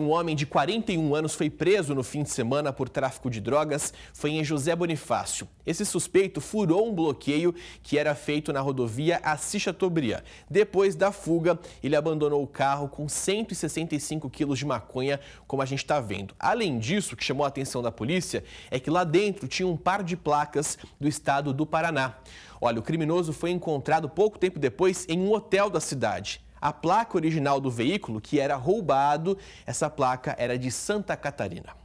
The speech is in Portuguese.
Um homem de 41 anos foi preso no fim de semana por tráfico de drogas. Foi em José Bonifácio. Esse suspeito furou um bloqueio que era feito na rodovia Assis Chateaubriand. Depois da fuga, ele abandonou o carro com 165 quilos de maconha, como a gente está vendo. Além disso, o que chamou a atenção da polícia é que lá dentro tinha um par de placas do estado do Paraná. Olha, o criminoso foi encontrado pouco tempo depois em um hotel da cidade. A placa original do veículo que era roubado, essa placa era de Santa Catarina.